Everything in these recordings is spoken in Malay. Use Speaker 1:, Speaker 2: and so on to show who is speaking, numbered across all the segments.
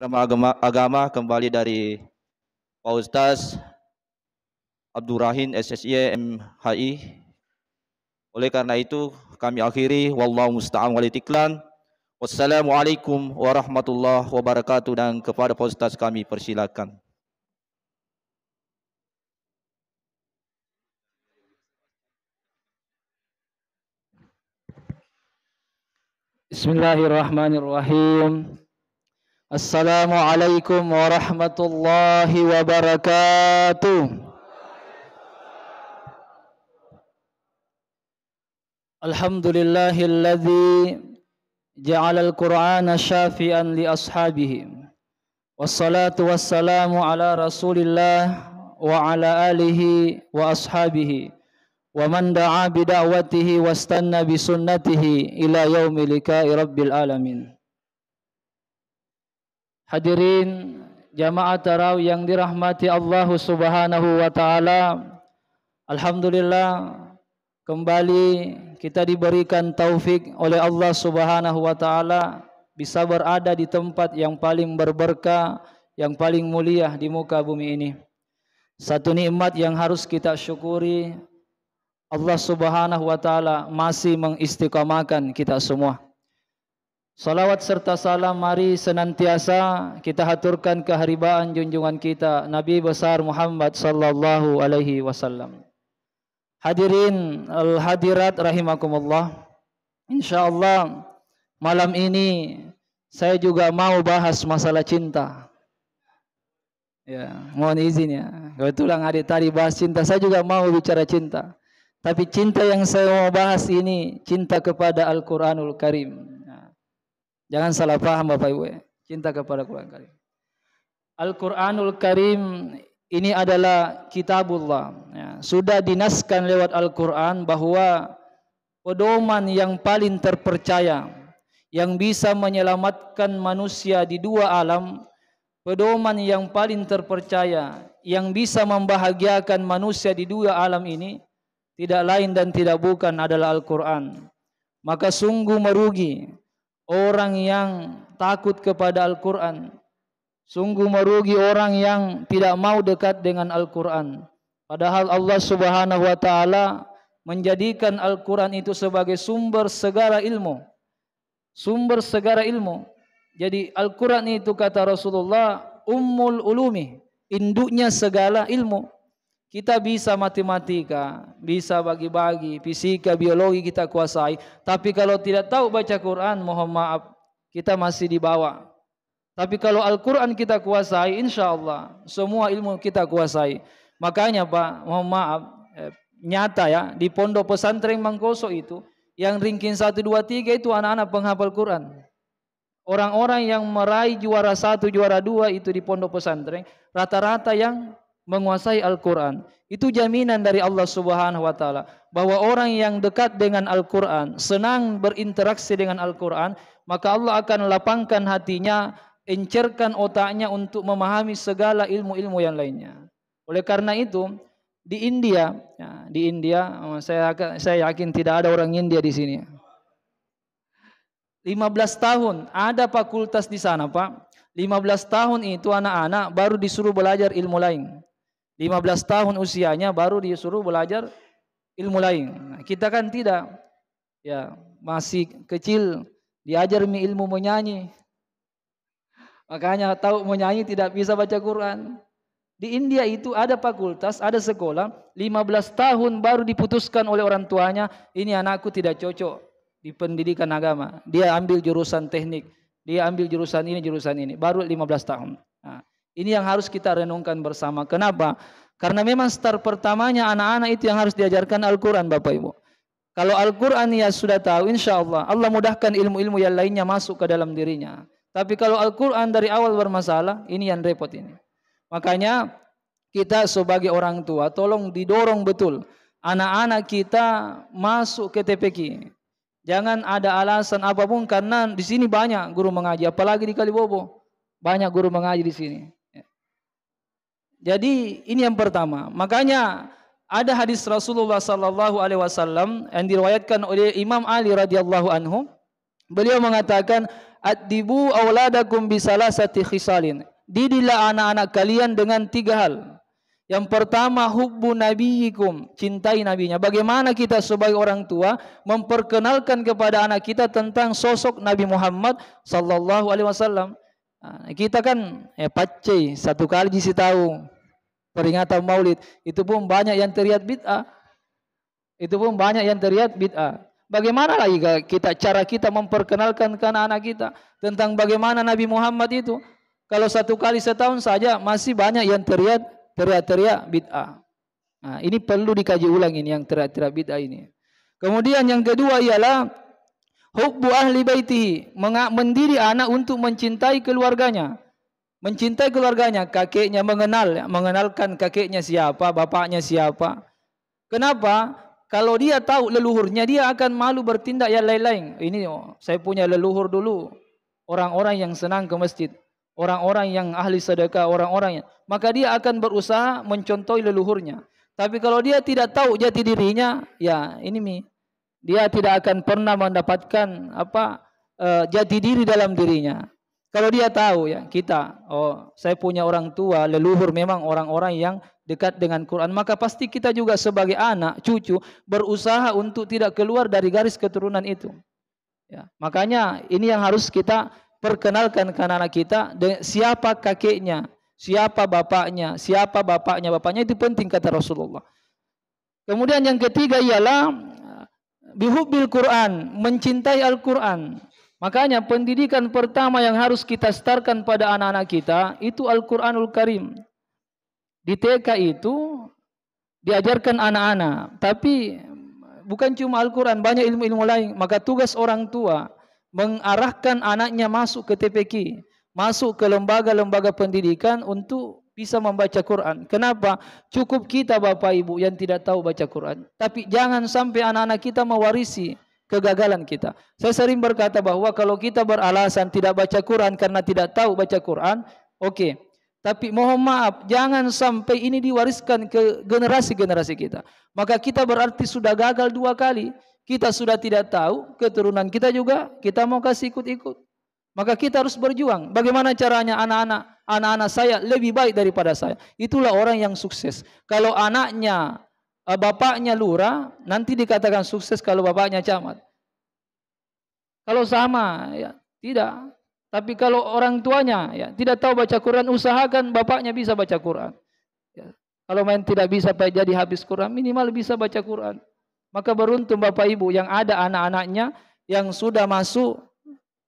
Speaker 1: Agama, agama kembali dari Pak Ustaz Abdurrahim SSI MHI. Oleh karena itu kami akhiri wallahu musta'an walitiklan. Wassalamualaikum warahmatullahi wabarakatuh dan kepada Pak Ustaz kami persilakan. Bismillahirrahmanirrahim. السلام عليكم ورحمة الله وبركاته الحمد لله الذي جعل القرآن شافئا لأصحابه والصلاة والسلام على رسول الله وعلى آله وأصحابه ومن دعا بدعوته واستنى بسنته إلى يوم لقاء رب العالمين Hadirin jamaah tarawih yang dirahmati Allah Subhanahu wa taala. Alhamdulillah kembali kita diberikan taufik oleh Allah Subhanahu wa taala bisa berada di tempat yang paling berberkah, yang paling mulia di muka bumi ini. Satu nikmat yang harus kita syukuri Allah Subhanahu wa taala masih mengistiqamakan kita semua. Salawat serta salam mari senantiasa kita haturkan keharibaan junjungan kita Nabi besar Muhammad sallallahu alaihi wasallam. Hadirin al hadirat rahimakumullah. Insyaallah malam ini saya juga mau bahas masalah cinta. Ya, mohon izin ya. Kebetulan hari tadi bahas cinta, saya juga mau bicara cinta. Tapi cinta yang saya mau bahas ini cinta kepada Al-Qur'anul Karim. Jangan salah faham Bapak Ibu. Eh. Cinta kepada Quran Karim. Al-Quranul Karim ini adalah kitabullah. Ya, sudah dinaskan lewat Al-Quran bahawa pedoman yang paling terpercaya yang bisa menyelamatkan manusia di dua alam pedoman yang paling terpercaya yang bisa membahagiakan manusia di dua alam ini tidak lain dan tidak bukan adalah Al-Quran. Maka sungguh merugi orang yang takut kepada Al-Quran. Sungguh merugi orang yang tidak mau dekat dengan Al-Quran. Padahal Allah subhanahu wa ta'ala menjadikan Al-Quran itu sebagai sumber segala ilmu. Sumber segala ilmu. Jadi Al-Quran itu kata Rasulullah, Ummul ulumi, induknya segala ilmu. Kita bisa matematika, bisa bagi-bagi, fisika, biologi kita kuasai. Tapi kalau tidak tahu baca Quran, mohon maaf, kita masih di bawah. Tapi kalau Al-Quran kita kuasai, insya Allah, semua ilmu kita kuasai. Makanya Pak, mohon maaf, eh, nyata ya, di pondok pesantren Mangkoso itu, yang ringkin 1, 2, 3 itu anak-anak penghafal Quran. Orang-orang yang meraih juara 1, juara 2 itu di pondok pesantren, rata-rata yang menguasai Al-Quran. Itu jaminan dari Allah Subhanahu Wa Taala bahwa orang yang dekat dengan Al-Quran, senang berinteraksi dengan Al-Quran, maka Allah akan lapangkan hatinya, encerkan otaknya untuk memahami segala ilmu-ilmu yang lainnya. Oleh karena itu, di India, ya, di India, saya, saya yakin tidak ada orang India di sini. 15 tahun ada fakultas di sana, Pak. 15 tahun itu anak-anak baru disuruh belajar ilmu lain. 15 tahun usianya baru disuruh belajar ilmu lain. Kita kan tidak. Ya, masih kecil diajar mi ilmu menyanyi. Makanya tahu menyanyi tidak bisa baca Quran. Di India itu ada fakultas, ada sekolah, 15 tahun baru diputuskan oleh orang tuanya, ini anakku tidak cocok di pendidikan agama. Dia ambil jurusan teknik, dia ambil jurusan ini, jurusan ini, baru 15 tahun. Ini yang harus kita renungkan bersama. Kenapa? Karena memang start pertamanya anak-anak itu yang harus diajarkan Al-Quran Bapak Ibu. Kalau Al-Quran ya sudah tahu insya Allah. Allah mudahkan ilmu-ilmu yang lainnya masuk ke dalam dirinya. Tapi kalau Al-Quran dari awal bermasalah, ini yang repot ini. Makanya kita sebagai orang tua tolong didorong betul. Anak-anak kita masuk ke TPQ. Jangan ada alasan apapun karena di sini banyak guru mengaji. Apalagi di Kalibobo. Banyak guru mengaji di sini. Jadi ini yang pertama. Makanya ada hadis Rasulullah sallallahu alaihi wasallam yang diriwayatkan oleh Imam Ali radhiyallahu anhu. Beliau mengatakan adibu auladakum bi salasati khisalin. Didilah anak-anak kalian dengan tiga hal. Yang pertama hubbu nabiyikum, cintai nabinya. Bagaimana kita sebagai orang tua memperkenalkan kepada anak kita tentang sosok Nabi Muhammad sallallahu alaihi wasallam? Ha, kita kan ya pacai satu kali jisi tahu peringatan Maulid itu pun banyak yang terlihat bid'ah. Itu pun banyak yang terlihat bid'ah. Bagaimana lagi kita cara kita memperkenalkan ke anak, anak kita tentang bagaimana Nabi Muhammad itu? Kalau satu kali setahun saja masih banyak yang terlihat teriak teriak bid'ah. Nah, ha, ini perlu dikaji ulang ini yang teriak teriak bid'ah ini. Kemudian yang kedua ialah Hubbu ahli baitihi mendiri anak untuk mencintai keluarganya. Mencintai keluarganya, kakeknya mengenal, mengenalkan kakeknya siapa, bapaknya siapa. Kenapa? Kalau dia tahu leluhurnya, dia akan malu bertindak yang lain-lain. Ini oh, saya punya leluhur dulu. Orang-orang yang senang ke masjid. Orang-orang yang ahli sedekah, orang-orang yang... Maka dia akan berusaha mencontohi leluhurnya. Tapi kalau dia tidak tahu jati dirinya, ya ini mie dia tidak akan pernah mendapatkan apa uh, jati diri dalam dirinya. Kalau dia tahu ya kita, oh saya punya orang tua leluhur memang orang-orang yang dekat dengan Quran, maka pasti kita juga sebagai anak cucu berusaha untuk tidak keluar dari garis keturunan itu. Ya, makanya ini yang harus kita perkenalkan ke anak kita siapa kakeknya, siapa bapaknya, siapa bapaknya bapaknya itu penting kata Rasulullah. Kemudian yang ketiga ialah bihubbil Quran, mencintai Al-Quran. Makanya pendidikan pertama yang harus kita startkan pada anak-anak kita itu Al-Quranul Karim. Di TK itu diajarkan anak-anak. Tapi bukan cuma Al-Quran, banyak ilmu-ilmu lain. Maka tugas orang tua mengarahkan anaknya masuk ke TPK. Masuk ke lembaga-lembaga pendidikan untuk bisa membaca Quran. Kenapa? Cukup kita Bapak Ibu yang tidak tahu baca Quran. Tapi jangan sampai anak-anak kita mewarisi kegagalan kita. Saya sering berkata bahwa kalau kita beralasan tidak baca Quran karena tidak tahu baca Quran, oke. Okay. Tapi mohon maaf, jangan sampai ini diwariskan ke generasi-generasi kita. Maka kita berarti sudah gagal dua kali. Kita sudah tidak tahu, keturunan kita juga, kita mau kasih ikut-ikut. Maka kita harus berjuang. Bagaimana caranya anak-anak anak-anak saya lebih baik daripada saya. Itulah orang yang sukses. Kalau anaknya, eh, bapaknya lurah, nanti dikatakan sukses kalau bapaknya camat. Kalau sama, ya tidak. Tapi kalau orang tuanya ya tidak tahu baca Quran, usahakan bapaknya bisa baca Quran. Ya. Kalau main tidak bisa jadi habis Quran, minimal bisa baca Quran. Maka beruntung bapak ibu yang ada anak-anaknya yang sudah masuk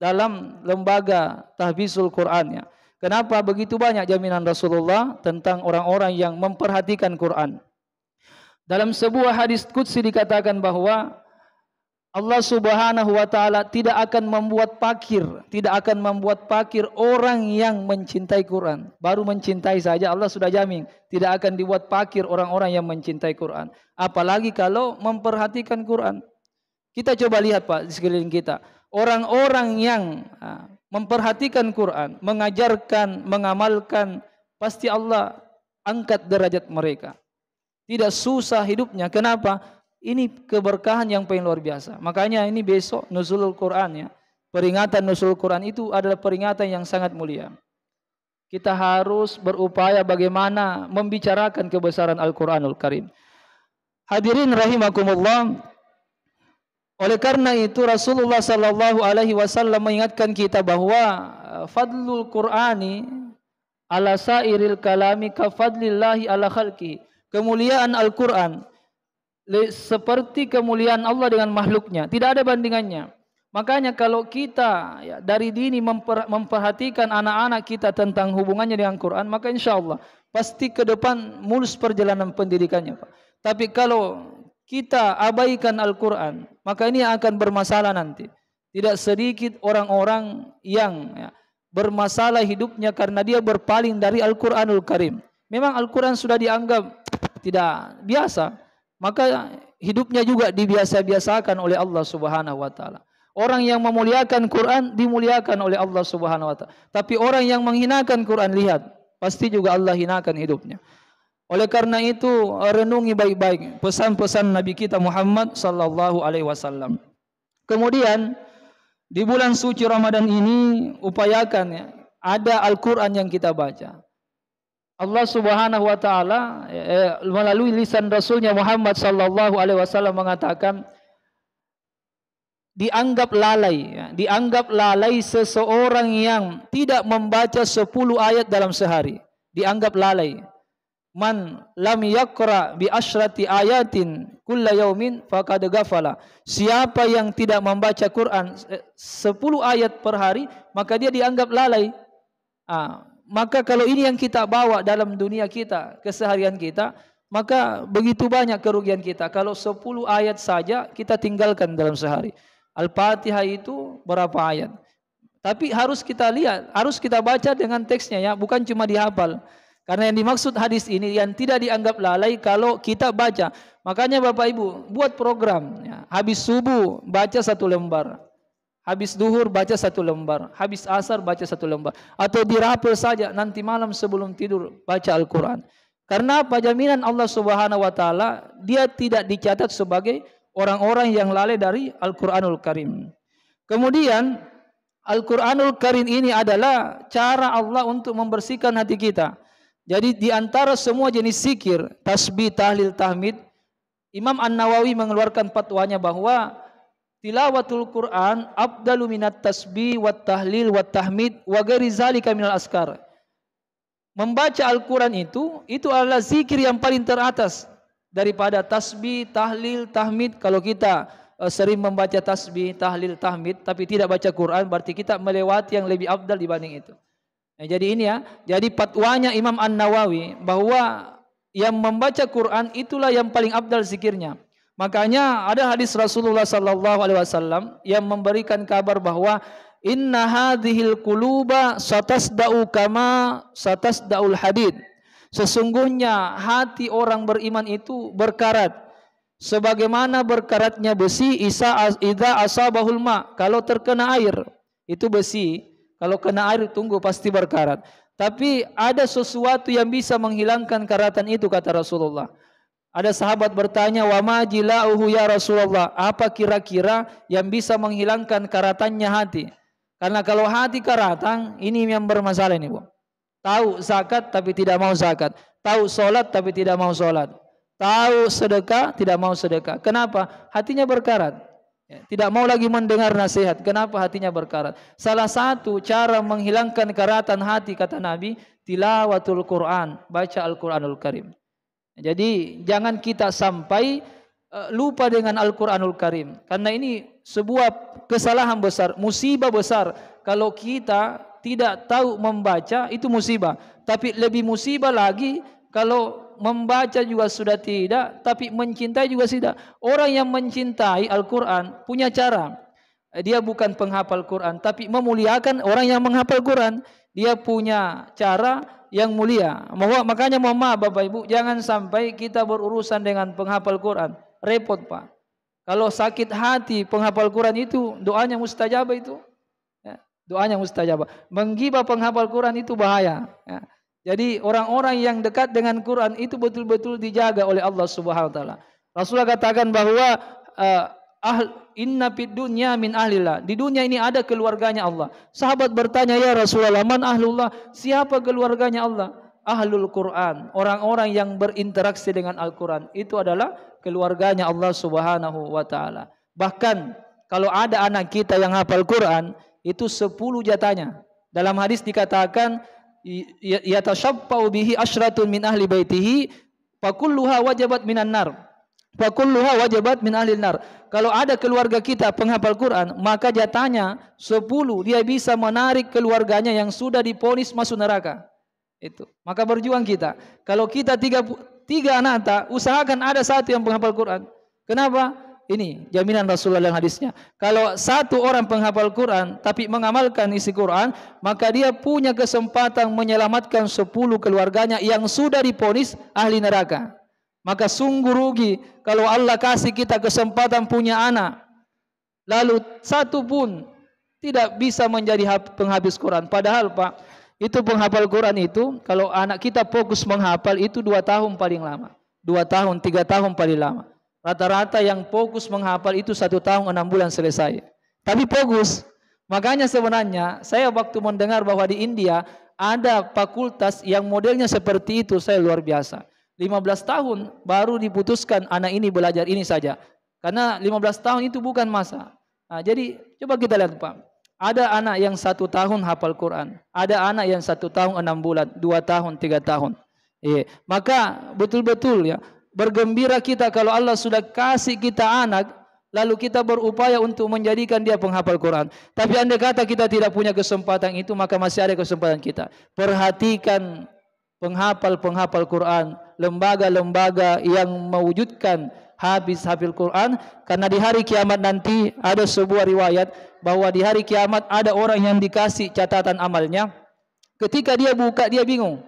Speaker 1: dalam lembaga tahbisul Qur'annya. Kenapa begitu banyak jaminan Rasulullah tentang orang-orang yang memperhatikan Quran? Dalam sebuah hadis Qudsi dikatakan bahawa Allah Subhanahu wa taala tidak akan membuat pakir, tidak akan membuat pakir orang yang mencintai Quran. Baru mencintai saja Allah sudah jamin tidak akan dibuat pakir orang-orang yang mencintai Quran, apalagi kalau memperhatikan Quran. Kita coba lihat Pak di sekeliling kita. Orang-orang yang ah, memperhatikan Quran, mengajarkan, mengamalkan, pasti Allah angkat derajat mereka. Tidak susah hidupnya. Kenapa? Ini keberkahan yang paling luar biasa. Makanya ini besok nuzul Quran ya. Peringatan nuzul Quran itu adalah peringatan yang sangat mulia. Kita harus berupaya bagaimana membicarakan kebesaran Al-Quranul Karim. Hadirin rahimakumullah. Oleh karena itu Rasulullah sallallahu alaihi wasallam mengingatkan kita bahawa eh, fadlul Qur'ani ala sairil kalami ka fadlillahi ala khalqi. Kemuliaan Al-Qur'an seperti kemuliaan Allah dengan makhluknya, tidak ada bandingannya. Makanya kalau kita ya, dari dini memper, memperhatikan anak-anak kita tentang hubungannya dengan Quran, maka insya Allah pasti ke depan mulus perjalanan pendidikannya. Pak. Tapi kalau kita abaikan Al-Quran, maka ini akan bermasalah nanti. Tidak sedikit orang-orang yang ya, bermasalah hidupnya karena dia berpaling dari Al-Quranul Karim. Memang Al-Quran sudah dianggap tidak biasa, maka hidupnya juga dibiasa-biasakan oleh Allah Subhanahu Wa Taala. Orang yang memuliakan Quran dimuliakan oleh Allah Subhanahu Wa Taala. Tapi orang yang menghinakan Quran lihat pasti juga Allah hinakan hidupnya. Oleh karena itu renungi baik-baik pesan-pesan Nabi kita Muhammad sallallahu alaihi wasallam. Kemudian di bulan suci Ramadan ini upayakan ya, ada Al-Qur'an yang kita baca. Allah Subhanahu wa taala eh, melalui lisan Rasulnya Muhammad sallallahu alaihi wasallam mengatakan dianggap lalai ya, dianggap lalai seseorang yang tidak membaca 10 ayat dalam sehari, dianggap lalai man lam yakra bi asrati ayatin kulla yaumin faqad ghafala siapa yang tidak membaca Quran 10 eh, ayat per hari maka dia dianggap lalai ah, maka kalau ini yang kita bawa dalam dunia kita keseharian kita maka begitu banyak kerugian kita kalau 10 ayat saja kita tinggalkan dalam sehari Al-Fatihah itu berapa ayat tapi harus kita lihat harus kita baca dengan teksnya ya bukan cuma dihafal Karena yang dimaksud hadis ini yang tidak dianggap lalai kalau kita baca. Makanya Bapak Ibu buat program. Ya. Habis subuh baca satu lembar. Habis duhur baca satu lembar. Habis asar baca satu lembar. Atau dirapel saja nanti malam sebelum tidur baca Al-Quran. Karena apa jaminan Allah subhanahu wa ta'ala dia tidak dicatat sebagai orang-orang yang lalai dari Al-Quranul Karim. Kemudian Al-Quranul Karim ini adalah cara Allah untuk membersihkan hati Kita. Jadi di antara semua jenis zikir, tasbih, tahlil, tahmid, Imam An-Nawawi mengeluarkan patuanya bahawa tilawatul Quran abdalu minat tasbih wa tahlil wa tahmid wa gari zalika askar. Membaca Al-Quran itu, itu adalah zikir yang paling teratas daripada tasbih, tahlil, tahmid. Kalau kita eh, sering membaca tasbih, tahlil, tahmid, tapi tidak baca Quran, berarti kita melewati yang lebih abdal dibanding itu. Nah, eh, jadi ini ya, jadi fatwanya Imam An Nawawi bahawa yang membaca Quran itulah yang paling abdal zikirnya. Makanya ada hadis Rasulullah Sallallahu Alaihi Wasallam yang memberikan kabar bahwa Inna hadhil kuluba satas daul kama satas daul hadid. Sesungguhnya hati orang beriman itu berkarat sebagaimana berkaratnya besi isa ida asabahul ma kalau terkena air itu besi kalau kena air tunggu pasti berkarat. Tapi ada sesuatu yang bisa menghilangkan karatan itu kata Rasulullah. Ada sahabat bertanya, "Wa ma jila'uhu ya Rasulullah? Apa kira-kira yang bisa menghilangkan karatannya hati?" Karena kalau hati karatan, ini yang bermasalah ini, Bu. Tahu zakat tapi tidak mau zakat, tahu salat tapi tidak mau salat, tahu sedekah tidak mau sedekah. Kenapa? Hatinya berkarat. Ya, tidak mau lagi mendengar nasihat. Kenapa hatinya berkarat? Salah satu cara menghilangkan karatan hati kata Nabi, tilawatul Quran, baca Al-Qur'anul Karim. Jadi jangan kita sampai uh, lupa dengan Al-Qur'anul Karim. Karena ini sebuah kesalahan besar, musibah besar kalau kita tidak tahu membaca itu musibah. Tapi lebih musibah lagi kalau membaca juga sudah tidak, tapi mencintai juga tidak. Orang yang mencintai Al-Quran punya cara. Dia bukan penghafal Quran, tapi memuliakan orang yang menghafal Quran. Dia punya cara yang mulia. Maka makanya mohon maaf Bapak Ibu, jangan sampai kita berurusan dengan penghafal Quran. Repot Pak. Kalau sakit hati penghafal Quran itu, doanya mustajab itu. Ya, doanya mustajab. Menggibah penghafal Quran itu bahaya. Ya. Jadi orang-orang yang dekat dengan Quran itu betul-betul dijaga oleh Allah Subhanahu wa taala. Rasulullah katakan bahwa eh, ah ahl inna fid dunya min ahlillah. Di dunia ini ada keluarganya Allah. Sahabat bertanya, "Ya Rasulullah, man ahlullah? Siapa keluarganya Allah?" Ahlul Quran, orang-orang yang berinteraksi dengan Al-Quran itu adalah keluarganya Allah Subhanahu wa taala. Bahkan kalau ada anak kita yang hafal Quran, itu sepuluh jatanya Dalam hadis dikatakan Ya- yatashabbau bihi asyratun min ahli baitihi fakulluha wajabat minan nar fakulluha wajabat min ahli nar kalau ada keluarga kita penghafal Quran maka jatanya 10 dia bisa menarik keluarganya yang sudah diponis masuk neraka itu maka berjuang kita kalau kita tiga tiga anak tak usahakan ada satu yang penghafal Quran kenapa ini jaminan Rasulullah dalam hadisnya. Kalau satu orang penghafal Quran tapi mengamalkan isi Quran, maka dia punya kesempatan menyelamatkan sepuluh keluarganya yang sudah diponis ahli neraka. Maka sungguh rugi kalau Allah kasih kita kesempatan punya anak. Lalu satu pun tidak bisa menjadi penghabis Quran. Padahal Pak, itu penghafal Quran itu kalau anak kita fokus menghafal itu dua tahun paling lama. Dua tahun, tiga tahun paling lama. Rata-rata yang fokus menghafal itu satu tahun enam bulan selesai. Tapi fokus. Makanya sebenarnya saya waktu mendengar bahwa di India ada fakultas yang modelnya seperti itu saya luar biasa. 15 tahun baru diputuskan anak ini belajar ini saja. Karena 15 tahun itu bukan masa. Nah, jadi coba kita lihat Pak. Ada anak yang satu tahun hafal Quran. Ada anak yang satu tahun enam bulan, dua tahun, tiga tahun. Iya. Maka betul-betul ya bergembira kita kalau Allah sudah kasih kita anak lalu kita berupaya untuk menjadikan dia penghafal Quran. Tapi anda kata kita tidak punya kesempatan itu maka masih ada kesempatan kita. Perhatikan penghafal-penghafal Quran, lembaga-lembaga yang mewujudkan habis hafil Quran karena di hari kiamat nanti ada sebuah riwayat bahwa di hari kiamat ada orang yang dikasih catatan amalnya ketika dia buka dia bingung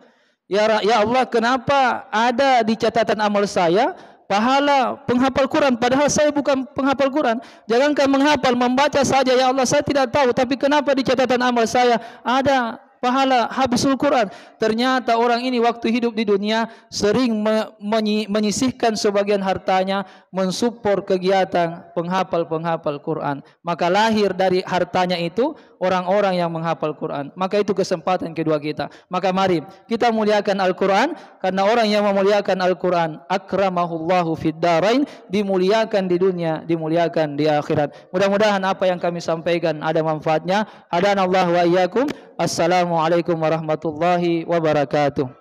Speaker 1: Ya, ya Allah, kenapa ada di catatan amal saya pahala penghafal Quran? Padahal saya bukan penghafal Quran. Jangankan menghafal, membaca saja ya Allah, saya tidak tahu. Tapi kenapa di catatan amal saya ada pahala habisul Quran? Ternyata orang ini waktu hidup di dunia sering menyisihkan sebagian hartanya mensupport kegiatan penghafal-penghafal Quran. Maka lahir dari hartanya itu orang-orang yang menghafal Quran. Maka itu kesempatan kedua kita. Maka mari kita muliakan Al-Quran karena orang yang memuliakan Al-Quran akramahullahu fiddarain dimuliakan di dunia, dimuliakan di akhirat. Mudah-mudahan apa yang kami sampaikan ada manfaatnya. Hadanallahu wa iyyakum. Assalamualaikum warahmatullahi wabarakatuh.